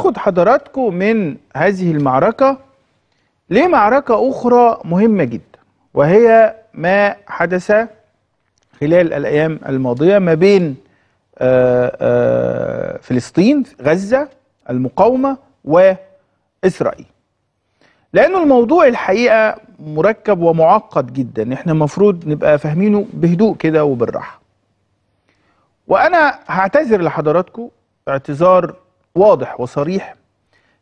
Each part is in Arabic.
أخذ حضراتكم من هذه المعركة لمعركة أخرى مهمة جدا وهي ما حدث خلال الأيام الماضية ما بين آه، آه، فلسطين غزة المقاومة وإسرائيل لأنه الموضوع الحقيقة مركب ومعقد جدا احنا المفروض نبقى فاهمينه بهدوء كده وبالراحة وأنا هعتذر لحضراتكم اعتذار واضح وصريح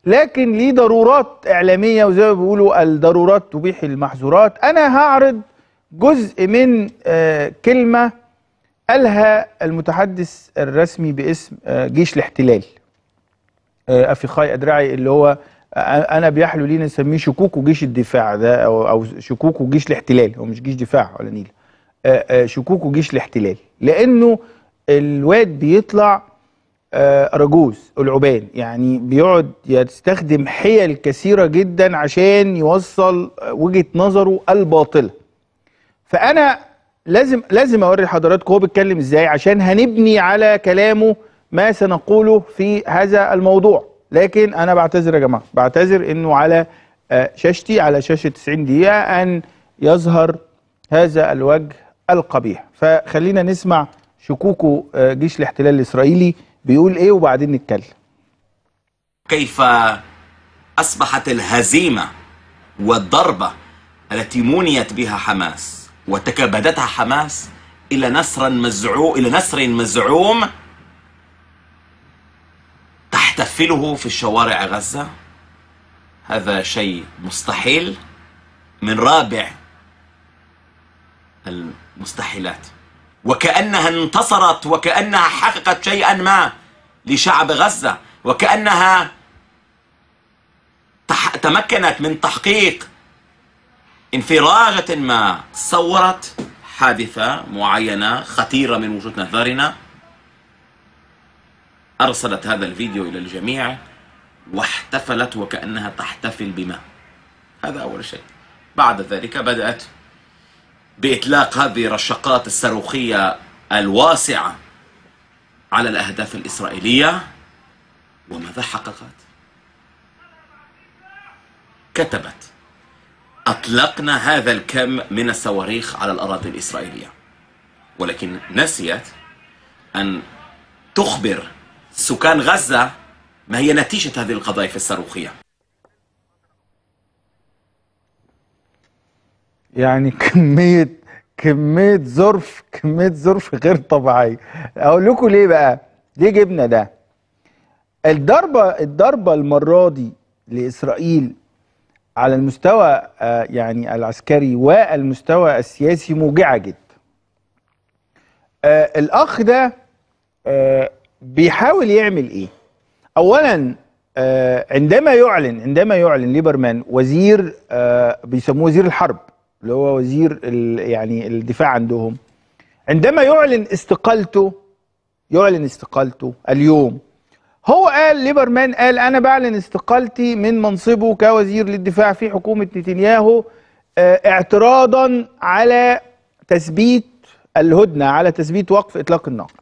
لكن ليه ضرورات إعلامية وزي ما بيقولوا الضرورات تبيح المحظورات أنا هعرض جزء من آه، كلمة قالها المتحدث الرسمي باسم آه، جيش الاحتلال آه، أفيخاي ادراعي اللي هو أنا بيحلو لينا نسميه شكوك وجيش الدفاع ده أو شكوك وجيش الاحتلال هو مش جيش دفاع ولا نيلة شكوك وجيش الاحتلال لأنه الواد بيطلع أراجوز آه، العبان يعني بيقعد يستخدم حيل كثيرة جدا عشان يوصل وجهة نظره الباطلة فأنا لازم لازم أوري لحضراتكم هو بيتكلم إزاي عشان هنبني على كلامه ما سنقوله في هذا الموضوع لكن أنا بعتذر يا جماعة بعتذر إنه على آه، شاشتي على شاشة 90 دقيقة أن يظهر هذا الوجه القبيح فخلينا نسمع شكوكه آه، جيش الاحتلال الإسرائيلي بيقول ايه وبعدين نتكلم كيف اصبحت الهزيمه والضربه التي منيت بها حماس وتكبدتها حماس الى نسر مزعوم الى نسر مزعوم تحتفله في شوارع غزه هذا شيء مستحيل من رابع المستحيلات وكأنها انتصرت وكأنها حققت شيئا ما لشعب غزة وكأنها تمكنت من تحقيق انفراغة ما صورت حادثة معينة خطيرة من وجهة نظرنا أرسلت هذا الفيديو إلى الجميع واحتفلت وكأنها تحتفل بما هذا أول شيء بعد ذلك بدأت بإطلاق هذه الرشقات الصاروخية الواسعة على الأهداف الإسرائيلية وماذا حققت؟ كتبت أطلقنا هذا الكم من الصواريخ على الأراضي الإسرائيلية ولكن نسيت أن تخبر سكان غزة ما هي نتيجة هذه القذائف الصاروخية يعني كمية كمية ظرف كمية ظرف غير طبيعية أقول لكم ليه بقى ليه جبنا ده الضربة الضربة المرة دي لإسرائيل على المستوى آه، يعني العسكري والمستوى السياسي موجعة جدا آه، الأخ ده آه، بيحاول يعمل إيه أولا عندما يعلن عندما يعلن ليبرمان وزير بيسموه وزير الحرب اللي هو وزير يعني الدفاع عندهم عندما يعلن استقالته يعلن استقالته اليوم هو قال ليبرمان قال انا بعلن استقالتي من منصبه كوزير للدفاع في حكومه نتنياهو آه، اعتراضا على تثبيت الهدنه على تثبيت وقف اطلاق النار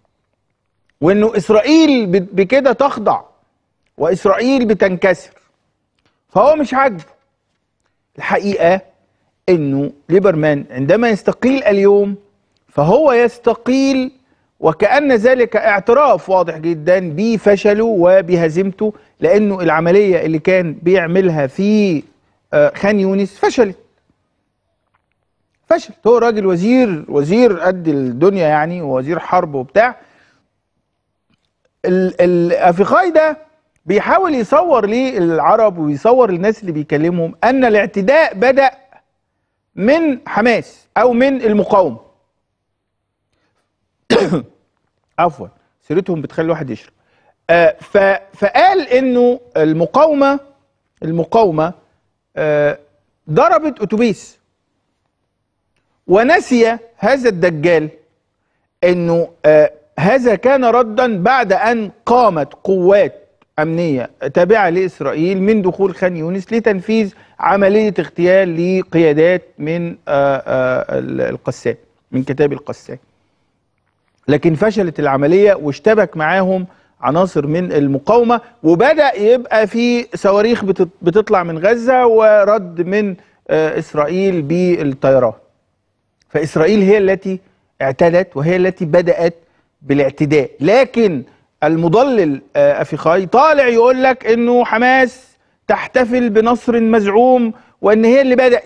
وانه اسرائيل بكده تخضع واسرائيل بتنكسر فهو مش عاجبه الحقيقه انه ليبرمان عندما يستقيل اليوم فهو يستقيل وكأن ذلك اعتراف واضح جدا بفشله وبهزيمته لأنه العملية اللي كان بيعملها في آه، خان يونس فشلت فشلت هو راجل وزير وزير قد الدنيا يعني ووزير حرب وبتاع الافيقاي ده بيحاول يصور للعرب ويصور للناس اللي بيكلمهم ان الاعتداء بدأ من حماس او من المقاومه عفوا سيرتهم بتخلي الواحد يشرب آه فقال انه المقاومه المقاومه آه ضربت اتوبيس ونسي هذا الدجال انه آه هذا كان ردا بعد ان قامت قوات أمنية تابعة لإسرائيل من دخول خان يونس لتنفيذ عملية اغتيال لقيادات من آه، آه، القسام من كتاب القسام لكن فشلت العملية واشتبك معاهم عناصر من المقاومة وبدأ يبقى في صواريخ بتطلع من غزة ورد من آه، إسرائيل بالطيران فإسرائيل هي التي اعتدت وهي التي بدأت بالاعتداء لكن المضلل آه، افيخاي طالع يقول لك انه حماس تحتفل بنصر مزعوم وان هي اللي بدات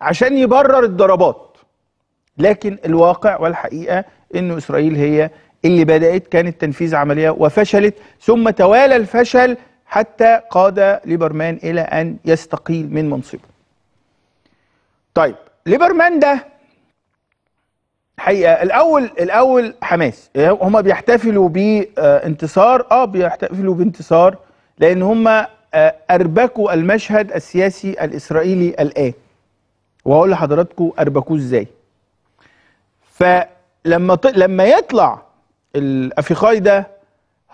عشان يبرر الضربات لكن الواقع والحقيقه انه اسرائيل هي اللي بدات كانت تنفيذ عمليه وفشلت ثم توالى الفشل حتى قاد ليبرمان الى ان يستقيل من منصبه. طيب ليبرمان ده حقيقه الاول الاول حماس هم بيحتفلوا بانتصار اه بيحتفلوا بانتصار لان هم آه، اربكوا المشهد السياسي الاسرائيلي الان وهقول لحضراتكم اربكوه ازاي فلما ط... لما يطلع الافيخاي ده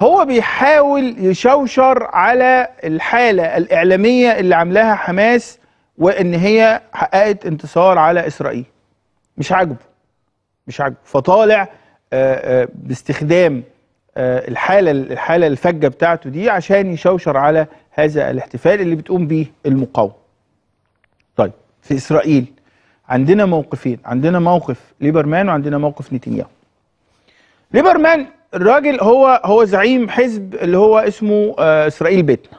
هو بيحاول يشوشر على الحاله الاعلاميه اللي عاملاها حماس وان هي حققت انتصار على اسرائيل مش عاجبه مش عاجبه فطالع آه، آه، باستخدام آه، الحاله الحاله الفجه بتاعته دي عشان يشوشر على هذا الاحتفال اللي بتقوم به المقاومه. طيب في اسرائيل عندنا موقفين، عندنا موقف ليبرمان وعندنا موقف نتنياهو. ليبرمان الراجل هو هو زعيم حزب اللي هو اسمه اسرائيل بيتنا.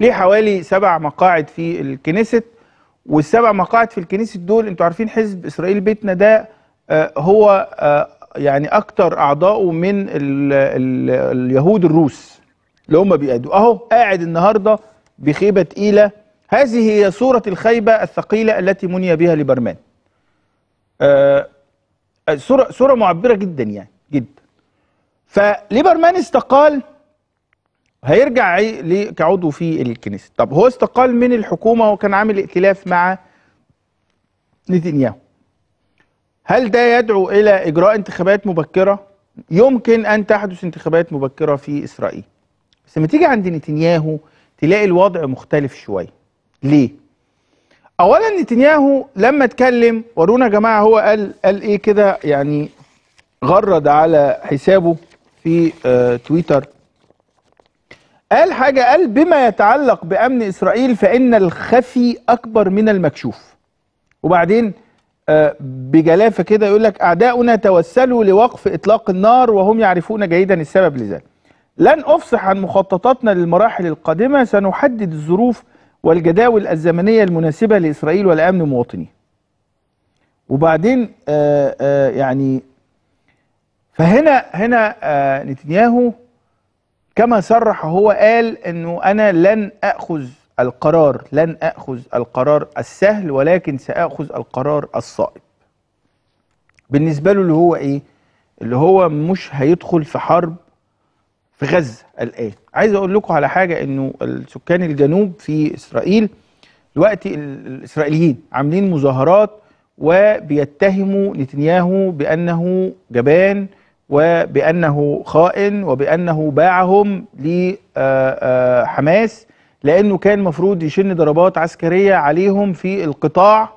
ليه حوالي سبع مقاعد في الكنيست والسبع مقاعد في الكنيست دول انتوا عارفين حزب اسرائيل بيتنا ده آه، هو آه، يعني اكتر اعضائه من اليهود الروس اللي هم بيأدوا اهو قاعد النهارده بخيبه تقيله هذه هي صوره الخيبه الثقيله التي مني بها ليبرمان آه، صوره صوره معبره جدا يعني جدا فليبرمان استقال هيرجع كعضو في الكنيسه طب هو استقال من الحكومه وكان عامل ائتلاف مع نتنياهو هل ده يدعو إلى إجراء انتخابات مبكرة؟ يمكن أن تحدث انتخابات مبكرة في إسرائيل بس لما تيجي عند نتنياهو تلاقي الوضع مختلف شوية ليه؟ أولا نتنياهو لما اتكلم ورونا يا جماعة هو قال قال إيه كده يعني غرد على حسابه في آه تويتر قال حاجة قال بما يتعلق بأمن إسرائيل فإن الخفي أكبر من المكشوف وبعدين آه، بجلافه كده يقول لك اعداؤنا توسلوا لوقف اطلاق النار وهم يعرفون جيدا السبب لذلك. لن افصح عن مخططاتنا للمراحل القادمه سنحدد الظروف والجداول الزمنيه المناسبه لاسرائيل والامن مواطنيه. وبعدين آآ آه، آآ آه، يعني فهنا هنا نتنياهو كما صرح هو قال انه انا لن اخذ القرار لن أخذ القرار السهل ولكن سأخذ القرار الصائب بالنسبة له اللي هو إيه اللي هو مش هيدخل في حرب في غزة الآن عايز أقول لكم على حاجة إنه السكان الجنوب في إسرائيل دلوقتي الإسرائيليين عاملين مظاهرات وبيتهموا نتنياهو بأنه جبان وبأنه خائن وبأنه باعهم لحماس آه، آه، لأنه كان مفروض يشن ضربات عسكرية عليهم في القطاع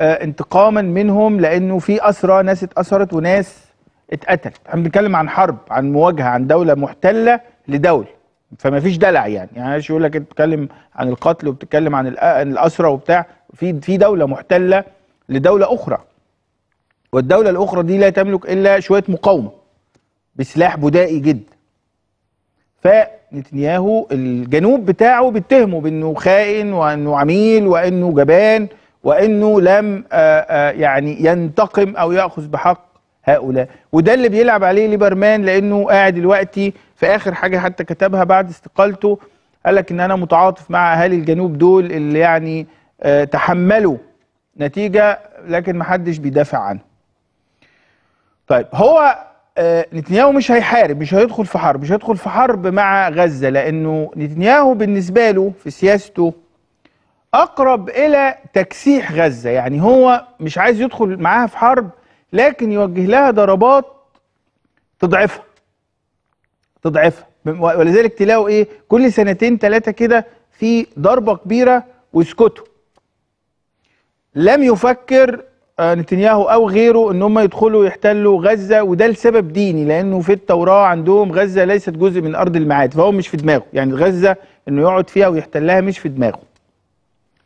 آه، انتقاما منهم لأنه في أسرى ناس اتأثرت وناس اتقتلت احنا بنتكلم عن حرب عن مواجهة عن دولة محتلة لدولة فما فيش دلع يعني يعني يقول لك بتتكلم عن القتل وبتتكلم عن الأسرى وبتاع في في دولة محتلة لدولة أخرى والدولة الأخرى دي لا تملك إلا شوية مقاومة بسلاح بدائي جدا فنتنياهو الجنوب بتاعه بيتهمه بانه خائن وانه عميل وانه جبان وانه لم آه، آه، يعني ينتقم او ياخذ بحق هؤلاء وده اللي بيلعب عليه ليبرمان لانه قاعد دلوقتي في اخر حاجه حتى كتبها بعد استقالته قال لك ان انا متعاطف مع اهالي الجنوب دول اللي يعني آه، تحملوا نتيجه لكن محدش بيدافع عنه. طيب هو آه، نتنياهو مش هيحارب مش هيدخل في حرب مش هيدخل في حرب مع غزة لأنه نتنياهو بالنسبة له في سياسته أقرب إلى تكسيح غزة يعني هو مش عايز يدخل معاها في حرب لكن يوجه لها ضربات تضعفها تضعفها ولذلك تلاقوا إيه كل سنتين ثلاثة كده في ضربة كبيرة واسكتوا لم يفكر آه، نتنياهو او غيره ان هم يدخلوا يحتلوا غزه وده لسبب ديني لانه في التوراه عندهم غزه ليست جزء من ارض الميعاد فهو مش في دماغه يعني غزه انه يقعد فيها ويحتلها مش في دماغه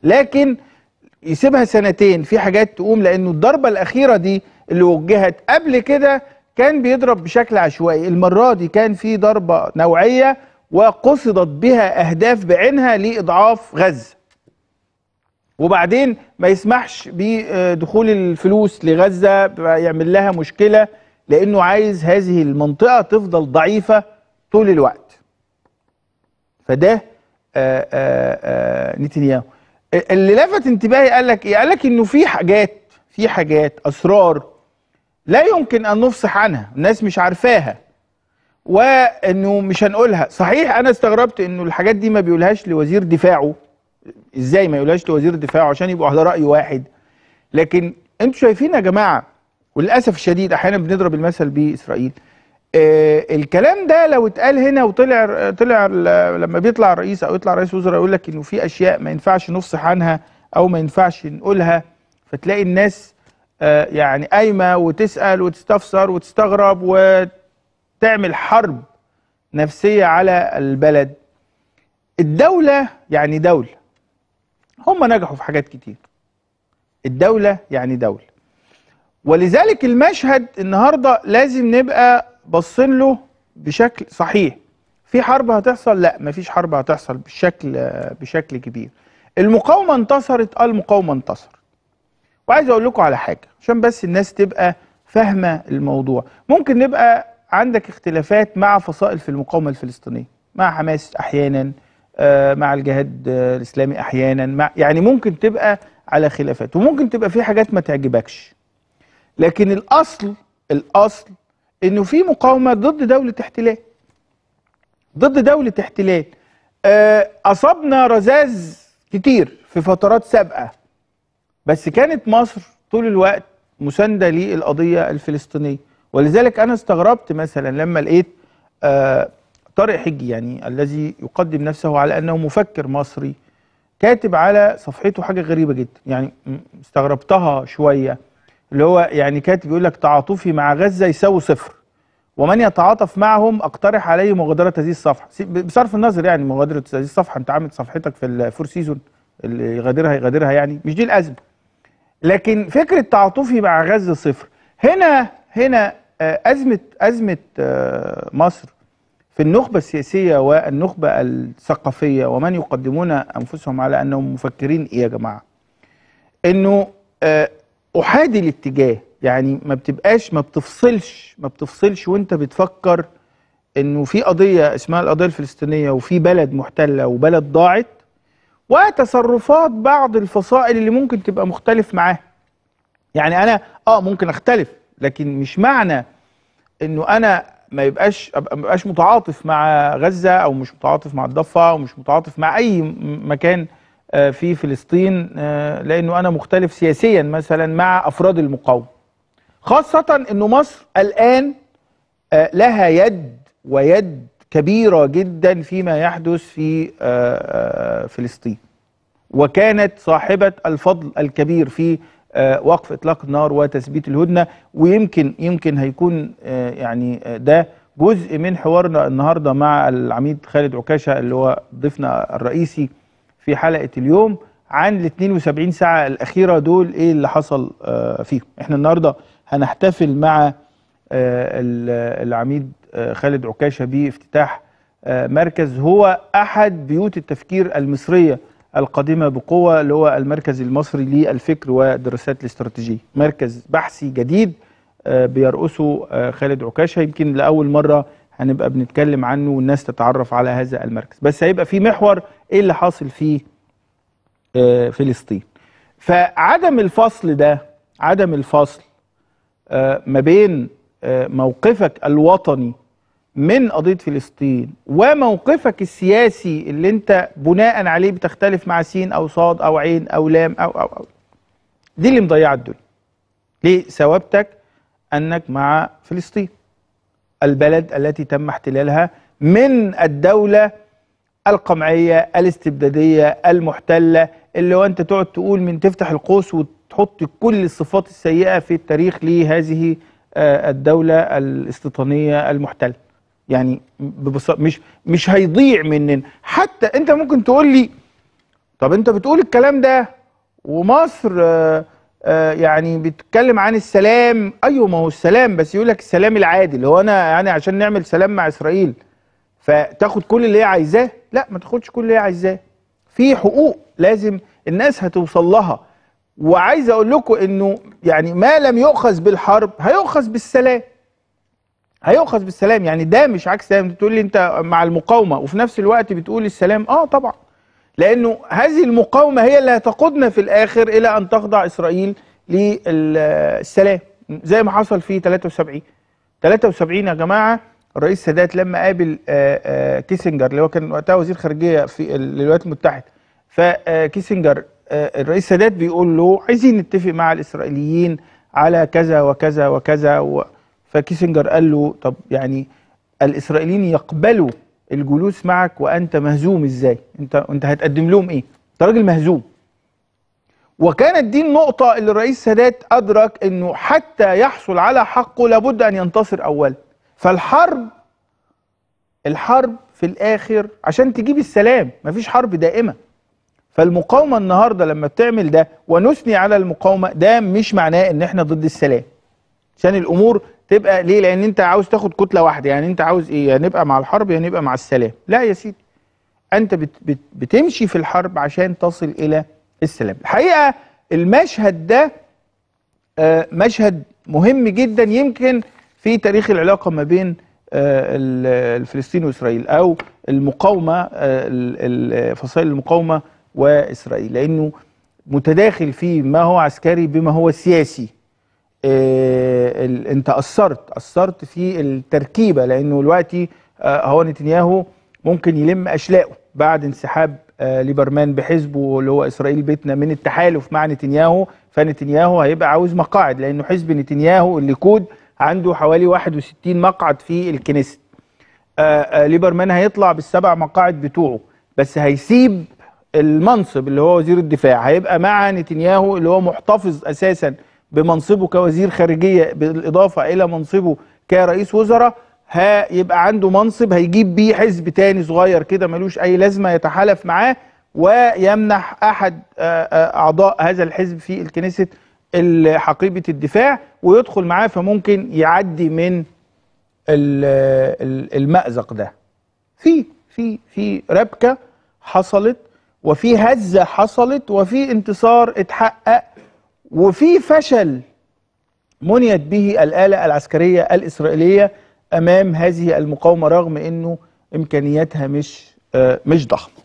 لكن يسيبها سنتين في حاجات تقوم لانه الضربه الاخيره دي اللي وجهت قبل كده كان بيضرب بشكل عشوائي المره دي كان في ضربه نوعيه وقصدت بها اهداف بعينها لاضعاف غزه وبعدين ما يسمحش بدخول الفلوس لغزه يعمل لها مشكله لانه عايز هذه المنطقه تفضل ضعيفه طول الوقت. فده آآ آه، آآ آه، آه، نتنياهو اللي لفت انتباهي قال لك ايه؟ قال لك انه في حاجات في حاجات اسرار لا يمكن ان نفصح عنها، الناس مش عارفاها. وانه مش هنقولها، صحيح انا استغربت انه الحاجات دي ما بيقولهاش لوزير دفاعه ازاي ما يقولهاش لوزير الدفاع عشان يبقوا على راي واحد لكن انتوا شايفين يا جماعه وللاسف الشديد احيانا بنضرب المثل باسرائيل آه الكلام ده لو اتقال هنا وطلع طلع لما بيطلع الرئيس او يطلع رئيس وزراء يقول لك انه في اشياء ما ينفعش نفصح عنها او ما ينفعش نقولها فتلاقي الناس آه يعني قايمه وتسال وتستفسر وتستغرب وتعمل حرب نفسيه على البلد الدوله يعني دوله هم نجحوا في حاجات كتير الدولة يعني دولة ولذلك المشهد النهاردة لازم نبقى باصين له بشكل صحيح في حرب هتحصل لا مفيش حرب هتحصل بشكل بشكل كبير المقاومة انتصرت اه المقاومة انتصرت وعايز اقول لكم على حاجة عشان بس الناس تبقى فاهمة الموضوع ممكن نبقى عندك اختلافات مع فصائل في المقاومة الفلسطينية مع حماس احيانا آه، مع الجهاد الاسلامي احيانا مع يعني ممكن تبقى على خلافات وممكن تبقى في حاجات ما تعجبكش لكن الاصل الاصل انه في مقاومه ضد دوله احتلال ضد دوله احتلال آه، اصابنا رذاذ كتير في فترات سابقه بس كانت مصر طول الوقت مسانده للقضيه الفلسطينيه ولذلك انا استغربت مثلا لما لقيت آه طارق حجي يعني الذي يقدم نفسه على انه مفكر مصري كاتب على صفحته حاجه غريبه جدا يعني استغربتها شويه اللي هو يعني كاتب يقول لك تعاطفي مع غزه يساوي صفر ومن يتعاطف معهم اقترح عليه مغادره هذه الصفحه بصرف النظر يعني مغادره هذه الصفحه انت عامل صفحتك في الفور سيزون اللي يغادرها يغادرها يعني مش دي الازمه لكن فكره تعاطفي مع غزه صفر هنا هنا آه، ازمه ازمه آه، مصر في النخبة السياسية والنخبة الثقافية ومن يقدمون أنفسهم على أنهم مفكرين إيه يا جماعة أنه آه، أحادي الاتجاه يعني ما بتبقاش ما بتفصلش ما بتفصلش وانت بتفكر انه في قضيه اسمها القضيه الفلسطينيه وفي بلد محتله وبلد ضاعت وتصرفات بعض الفصائل اللي ممكن تبقى مختلف معاه يعني انا اه ممكن اختلف لكن مش معنى انه انا ما يبقاش ما يبقاش متعاطف مع غزه او مش متعاطف مع الضفه او مش متعاطف مع اي مكان آه، في فلسطين آه، لانه انا مختلف سياسيا مثلا مع افراد المقاومه خاصه انه مصر الان آه، لها يد ويد كبيره جدا فيما يحدث في فلسطين وكانت صاحبه الفضل الكبير في آه، وقف اطلاق النار وتثبيت الهدنه ويمكن يمكن هيكون آه، يعني آه، ده جزء من حوارنا النهارده مع العميد خالد عكاشه اللي هو ضيفنا الرئيسي في حلقه اليوم عن ال 72 ساعه الاخيره دول ايه اللي حصل فيهم احنا النهارده هنحتفل مع العميد خالد عكاشه بافتتاح مركز هو احد بيوت التفكير المصريه القادمة بقوة اللي هو المركز المصري للفكر والدراسات الاستراتيجية مركز بحثي جديد آه، بيرأسه آه، خالد عكاشة يمكن لأول مرة هنبقى بنتكلم عنه والناس تتعرف على هذا المركز بس هيبقى في محور ايه اللي حاصل في آه، فلسطين فعدم الفصل ده عدم الفصل ما بين موقفك الوطني من قضية فلسطين وموقفك السياسي اللي انت بناء عليه بتختلف مع سين او صاد او عين او لام او او او دي اللي مضيعة الدنيا ليه ثوابتك انك مع فلسطين البلد التي تم احتلالها من الدولة القمعية الاستبدادية المحتلة اللي وانت تقعد تقول من تفتح القوس وتحط كل الصفات السيئة في التاريخ لهذه آه، الدولة الاستيطانية المحتلة يعني ببساطه مش مش هيضيع مننا حتى انت ممكن تقول لي طب انت بتقول الكلام ده ومصر آآ آه، آآ آه، يعني بتتكلم عن السلام ايوه ما هو السلام بس يقول لك السلام العادل هو انا يعني عشان نعمل سلام مع اسرائيل فتاخد كل اللي هي عايزاه لا ما تاخدش كل اللي هي عايزاه في حقوق لازم الناس هتوصل لها وعايز اقول لكم انه يعني ما لم يؤخذ بالحرب هيؤخذ بالسلام هيؤخذ بالسلام يعني ده مش عكس ده بتقول لي انت مع المقاومه وفي نفس الوقت بتقول السلام اه طبعا لانه هذه المقاومه هي اللي هتقودنا في الاخر الى ان تخضع اسرائيل للسلام زي ما حصل في 73 73 يا جماعه الرئيس سادات لما قابل آه، آه، كيسنجر اللي هو كان وقتها وزير خارجيه في الولايات المتحده فكيسنجر آه، الرئيس سادات بيقول له عايزين نتفق مع الاسرائيليين على كذا وكذا وكذا و... فكيسنجر قال له طب يعني الاسرائيليين يقبلوا الجلوس معك وانت مهزوم ازاي انت انت هتقدم لهم ايه انت راجل مهزوم وكانت دي النقطة اللي الرئيس سادات أدرك أنه حتى يحصل على حقه لابد أن ينتصر أولا فالحرب الحرب في الآخر عشان تجيب السلام مفيش حرب دائمة فالمقاومة النهاردة لما بتعمل ده ونثني على المقاومة ده مش معناه أن احنا ضد السلام عشان الأمور تبقى ليه لان انت عاوز تاخد كتله واحده يعني انت عاوز ايه يا نبقى مع الحرب يا نبقى مع السلام لا يا سيدي انت بت بت بتمشي في الحرب عشان تصل الى السلام الحقيقه المشهد ده آه، مشهد مهم جدا يمكن في تاريخ العلاقه ما بين آه، الفلسطيني واسرائيل او المقاومه آه، فصائل المقاومه واسرائيل لانه متداخل في ما هو عسكري بما هو سياسي آه، انت اثرت اثرت في التركيبه لانه دلوقتي آه، هو نتنياهو ممكن يلم اشلائه بعد انسحاب آه، ليبرمان بحزبه اللي هو اسرائيل بيتنا من التحالف مع نتنياهو فنتنياهو هيبقى عاوز مقاعد لانه حزب نتنياهو الليكود عنده حوالي 61 مقعد في الكنيست ليبرمان هيطلع بالسبع مقاعد بتوعه بس هيسيب المنصب اللي هو وزير الدفاع هيبقى مع نتنياهو اللي هو محتفظ اساسا بمنصبه كوزير خارجيه بالاضافه الى منصبه كرئيس وزراء هيبقى عنده منصب هيجيب بيه حزب تاني صغير كده ملوش اي لازمه يتحالف معاه ويمنح احد آه، آه، اعضاء هذا الحزب في الكنيسة حقيبه الدفاع ويدخل معاه فممكن يعدي من المأزق ده في في في ربكه حصلت وفي هزه حصلت وفي انتصار اتحقق وفي فشل منيت به الآلة العسكرية الإسرائيلية أمام هذه المقاومة رغم أنه إمكانياتها مش آه، مش ضخمة